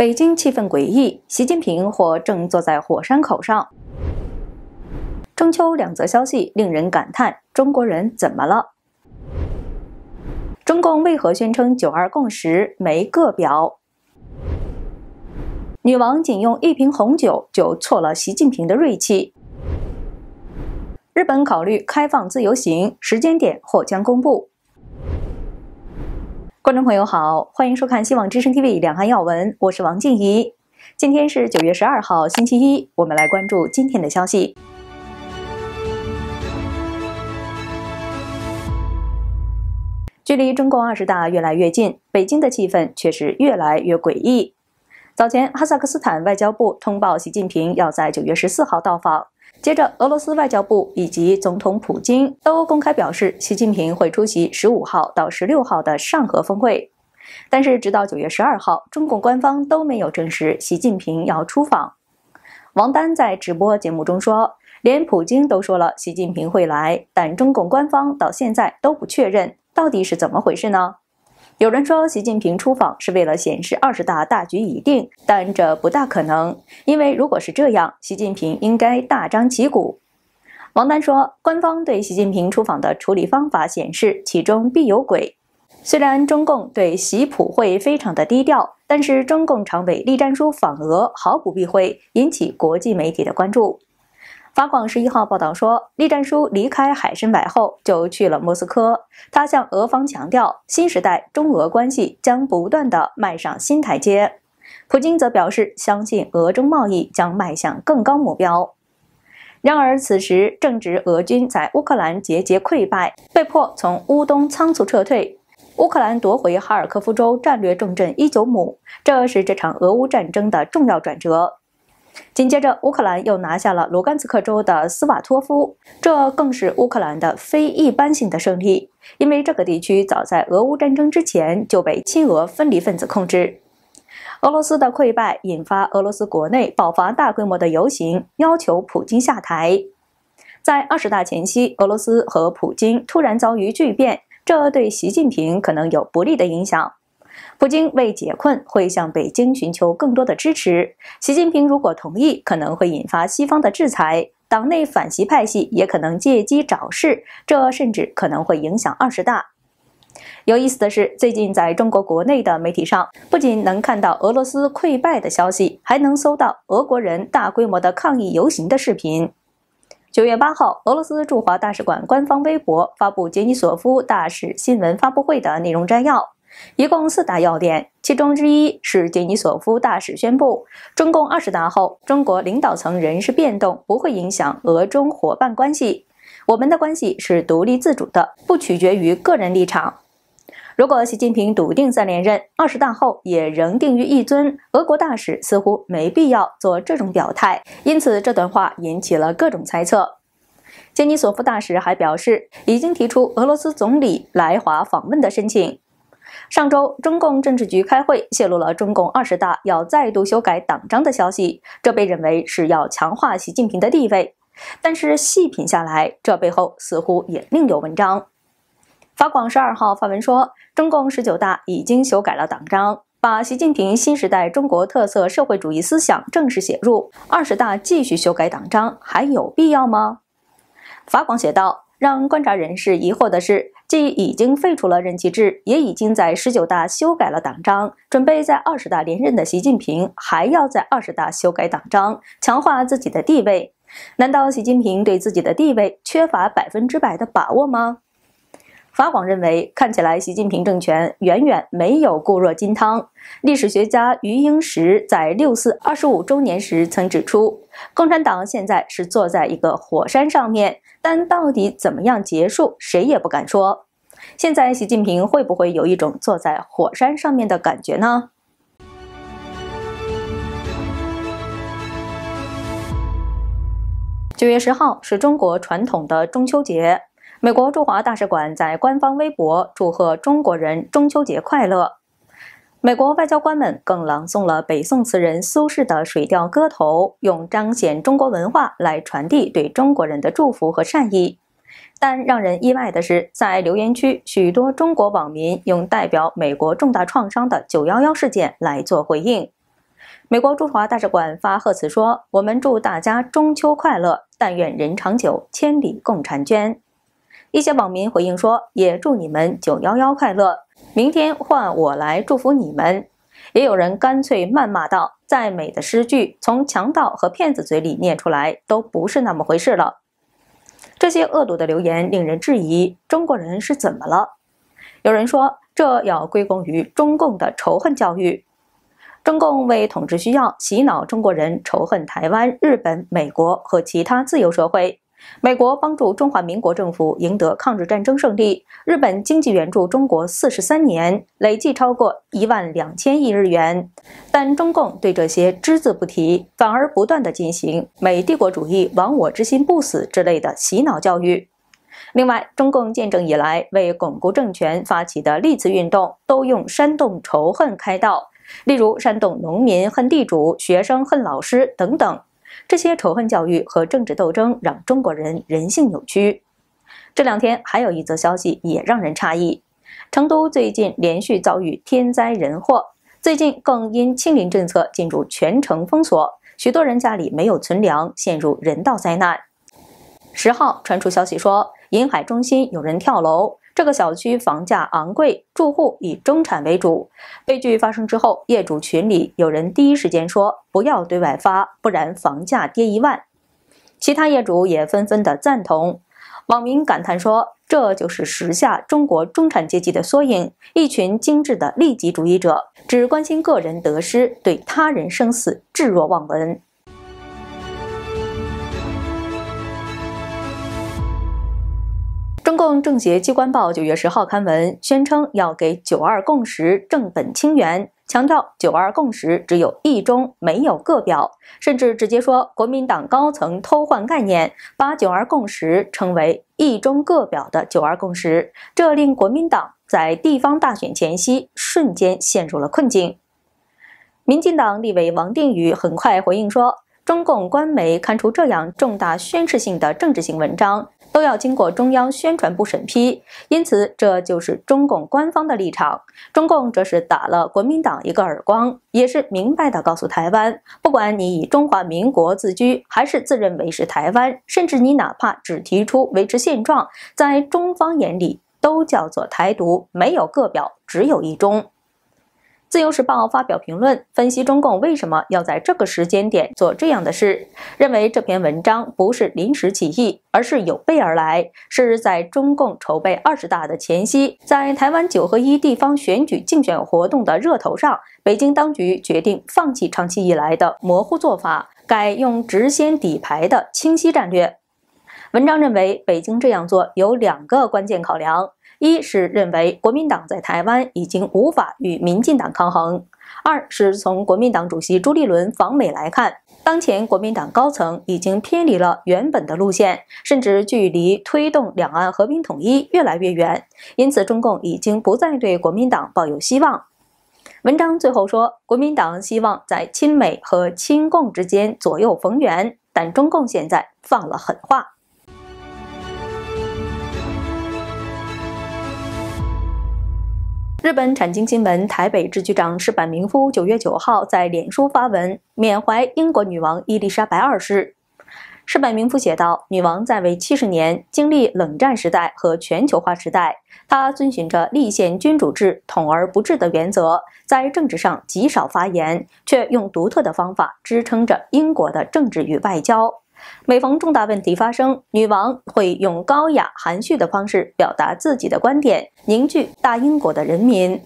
北京气氛诡异，习近平或正坐在火山口上。中秋两则消息令人感叹：中国人怎么了？中共为何宣称“九二共识”没个表？女王仅用一瓶红酒就挫了习近平的锐气。日本考虑开放自由行，时间点或将公布。观众朋友好，欢迎收看《希望之声 TV》两岸要闻，我是王静怡。今天是九月十二号，星期一，我们来关注今天的消息。距离中共二十大越来越近，北京的气氛却是越来越诡异。早前，哈萨克斯坦外交部通报，习近平要在九月十四号到访。接着，俄罗斯外交部以及总统普京都公开表示，习近平会出席十五号到十六号的上合峰会。但是，直到九月十二号，中共官方都没有证实习近平要出访。王丹在直播节目中说：“连普京都说了习近平会来，但中共官方到现在都不确认，到底是怎么回事呢？”有人说，习近平出访是为了显示二十大大局已定，但这不大可能，因为如果是这样，习近平应该大张旗鼓。王丹说，官方对习近平出访的处理方法显示其中必有鬼。虽然中共对习普会非常的低调，但是中共常委栗战书访俄毫不避讳，引起国际媒体的关注。法广十一号报道说，栗战书离开海参崴后就去了莫斯科。他向俄方强调，新时代中俄关系将不断的迈上新台阶。普京则表示，相信俄中贸易将迈向更高目标。然而，此时正值俄军在乌克兰节节溃败，被迫从乌东仓促撤退。乌克兰夺回哈尔科夫州战略重镇伊久姆，这是这场俄乌战争的重要转折。紧接着，乌克兰又拿下了卢甘斯克州的斯瓦托夫，这更是乌克兰的非一般性的胜利，因为这个地区早在俄乌战争之前就被亲俄分离分子控制。俄罗斯的溃败引发俄罗斯国内爆发大规模的游行，要求普京下台。在二十大前夕，俄罗斯和普京突然遭遇巨变，这对习近平可能有不利的影响。普京为解困会向北京寻求更多的支持。习近平如果同意，可能会引发西方的制裁，党内反习派系也可能借机找事，这甚至可能会影响二十大。有意思的是，最近在中国国内的媒体上，不仅能看到俄罗斯溃败的消息，还能搜到俄国人大规模的抗议游行的视频。九月八号，俄罗斯驻华大使馆官方微博发布杰尼索夫大使新闻发布会的内容摘要。一共四大要点，其中之一是杰尼索夫大使宣布，中共二十大后中国领导层人事变动不会影响俄中伙伴关系，我们的关系是独立自主的，不取决于个人立场。如果习近平笃定再连任，二十大后也仍定于一尊，俄国大使似乎没必要做这种表态，因此这段话引起了各种猜测。杰尼索夫大使还表示，已经提出俄罗斯总理来华访问的申请。上周，中共政治局开会泄露了中共二十大要再度修改党章的消息，这被认为是要强化习近平的地位。但是细品下来，这背后似乎也另有文章。法广十二号发文说，中共十九大已经修改了党章，把习近平新时代中国特色社会主义思想正式写入。二十大继续修改党章还有必要吗？法广写道，让观察人士疑惑的是。既已经废除了任期制，也已经在十九大修改了党章，准备在二十大连任的习近平，还要在二十大修改党章，强化自己的地位。难道习近平对自己的地位缺乏百分之百的把握吗？马广认为，看起来习近平政权远远没有固若金汤。历史学家余英时在六四二十五周年时曾指出，共产党现在是坐在一个火山上面，但到底怎么样结束，谁也不敢说。现在习近平会不会有一种坐在火山上面的感觉呢？九月十号是中国传统的中秋节。美国驻华大使馆在官方微博祝贺中国人中秋节快乐。美国外交官们更朗诵了北宋词人苏轼的《水调歌头》，用彰显中国文化来传递对中国人的祝福和善意。但让人意外的是，在留言区，许多中国网民用代表美国重大创伤的“九幺幺”事件来做回应。美国驻华大使馆发贺词说：“我们祝大家中秋快乐，但愿人长久，千里共婵娟。”一些网民回应说：“也祝你们九幺幺快乐，明天换我来祝福你们。”也有人干脆谩骂道：“再美的诗句，从强盗和骗子嘴里念出来，都不是那么回事了。”这些恶毒的留言令人质疑中国人是怎么了？有人说，这要归功于中共的仇恨教育。中共为统治需要，洗脑中国人仇恨台湾、日本、美国和其他自由社会。美国帮助中华民国政府赢得抗日战争胜利，日本经济援助中国四十三年，累计超过一万两千亿日元。但中共对这些只字不提，反而不断地进行“美帝国主义亡我之心不死”之类的洗脑教育。另外，中共建政以来为巩固政权发起的历次运动，都用煽动仇恨开道，例如煽动农民恨地主、学生恨老师等等。这些仇恨教育和政治斗争让中国人人性扭曲。这两天还有一则消息也让人诧异：成都最近连续遭遇天灾人祸，最近更因清零政策进入全城封锁，许多人家里没有存粮，陷入人道灾难。十号传出消息说，银海中心有人跳楼。这个小区房价昂贵，住户以中产为主。悲剧发生之后，业主群里有人第一时间说：“不要对外发，不然房价跌一万。”其他业主也纷纷的赞同。网民感叹说：“这就是时下中国中产阶级的缩影，一群精致的利己主义者，只关心个人得失，对他人生死置若罔闻。”政协机关报九月十号刊文，宣称要给“九二共识”正本清源，强调“九二共识”只有一中，没有个表，甚至直接说国民党高层偷换概念，把“九二共识”称为“一中个表”的“九二共识”，这令国民党在地方大选前夕瞬间陷入了困境。民进党立委王定宇很快回应说，中共官媒刊出这样重大宣示性的政治性文章。都要经过中央宣传部审批，因此这就是中共官方的立场。中共这是打了国民党一个耳光，也是明白的告诉台湾：不管你以中华民国自居，还是自认为是台湾，甚至你哪怕只提出维持现状，在中方眼里都叫做台独，没有个表，只有一中。自由时报发表评论，分析中共为什么要在这个时间点做这样的事，认为这篇文章不是临时起意，而是有备而来，是在中共筹备二十大的前夕，在台湾九合一地方选举竞选活动的热头上，北京当局决定放弃长期以来的模糊做法，改用直先底牌的清晰战略。文章认为，北京这样做有两个关键考量。一是认为国民党在台湾已经无法与民进党抗衡；二是从国民党主席朱立伦访美来看，当前国民党高层已经偏离了原本的路线，甚至距离推动两岸和平统一越来越远。因此，中共已经不再对国民党抱有希望。文章最后说，国民党希望在亲美和亲共之间左右逢源，但中共现在放了狠话。日本产经新闻台北支局长赤坂明夫九月九号在脸书发文缅怀英国女王伊丽莎白二世。赤坂明夫写道：“女王在位七十年，经历冷战时代和全球化时代，她遵循着立宪君主制统而不治的原则，在政治上极少发言，却用独特的方法支撑着英国的政治与外交。”每逢重大问题发生，女王会用高雅含蓄的方式表达自己的观点，凝聚大英国的人民。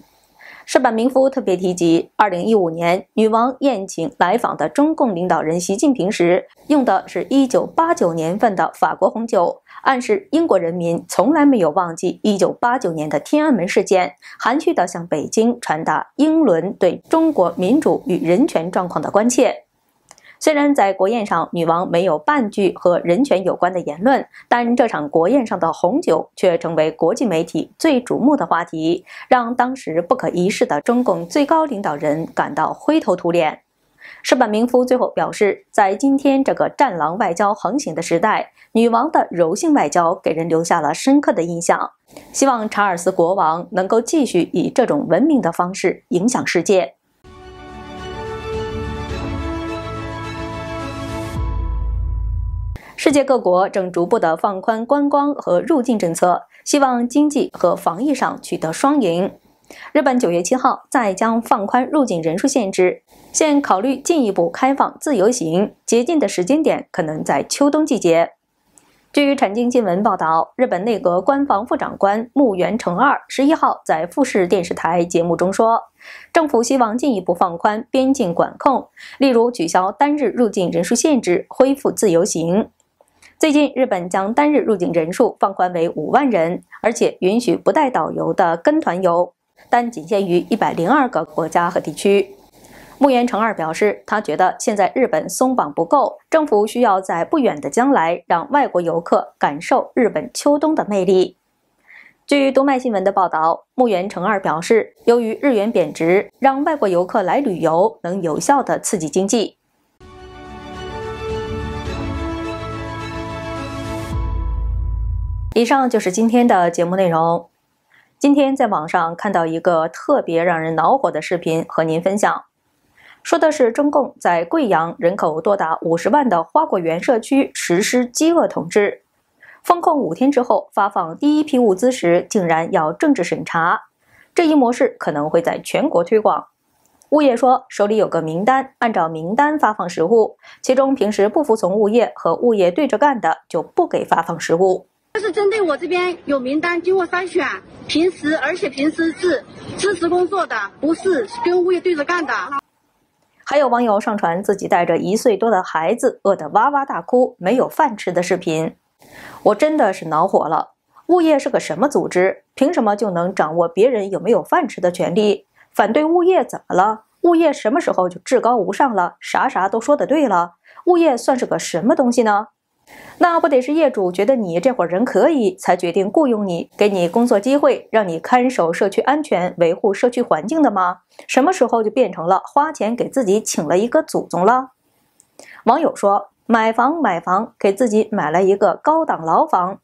石板明夫特别提及，2015年女王宴请来访的中共领导人习近平时，用的是一九八九年份的法国红酒，暗示英国人民从来没有忘记一九八九年的天安门事件，含蓄地向北京传达英伦对中国民主与人权状况的关切。虽然在国宴上，女王没有半句和人权有关的言论，但这场国宴上的红酒却成为国际媒体最瞩目的话题，让当时不可一世的中共最高领导人感到灰头土脸。石本明夫最后表示，在今天这个战狼外交横行的时代，女王的柔性外交给人留下了深刻的印象，希望查尔斯国王能够继续以这种文明的方式影响世界。世界各国正逐步的放宽观光和入境政策，希望经济和防疫上取得双赢。日本九月七号再将放宽入境人数限制，现考虑进一步开放自由行，捷径的时间点可能在秋冬季节。据产经新闻报道，日本内阁官房副长官木原成二十一号在富士电视台节目中说，政府希望进一步放宽边境管控，例如取消单日入境人数限制，恢复自由行。最近，日本将单日入境人数放宽为五万人，而且允许不带导游的跟团游，但仅限于一百零二个国家和地区。木原成二表示，他觉得现在日本松绑不够，政府需要在不远的将来让外国游客感受日本秋冬的魅力。据读卖新闻的报道，木原成二表示，由于日元贬值，让外国游客来旅游能有效地刺激经济。以上就是今天的节目内容。今天在网上看到一个特别让人恼火的视频，和您分享。说的是中共在贵阳人口多达五十万的花果园社区实施饥饿统治，封控五天之后发放第一批物资时，竟然要政治审查。这一模式可能会在全国推广。物业说手里有个名单，按照名单发放食物，其中平时不服从物业和物业对着干的就不给发放食物。这是针对我这边有名单，经过筛选，平时而且平时是支持工作的，不是跟物业对着干的。还有网友上传自己带着一岁多的孩子饿得哇哇大哭、没有饭吃的视频，我真的是恼火了。物业是个什么组织？凭什么就能掌握别人有没有饭吃的权利？反对物业怎么了？物业什么时候就至高无上了？啥啥都说的对了？物业算是个什么东西呢？那不得是业主觉得你这伙人可以，才决定雇佣你，给你工作机会，让你看守社区安全，维护社区环境的吗？什么时候就变成了花钱给自己请了一个祖宗了？网友说买房买房，给自己买了一个高档牢房。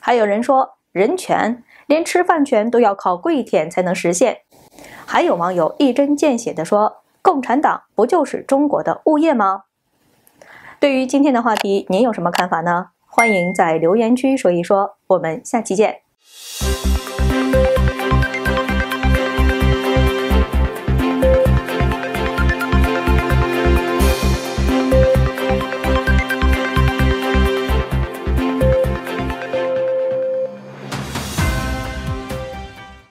还有人说人权连吃饭权都要靠跪舔才能实现。还有网友一针见血地说共产党不就是中国的物业吗？对于今天的话题，您有什么看法呢？欢迎在留言区说一说。我们下期见。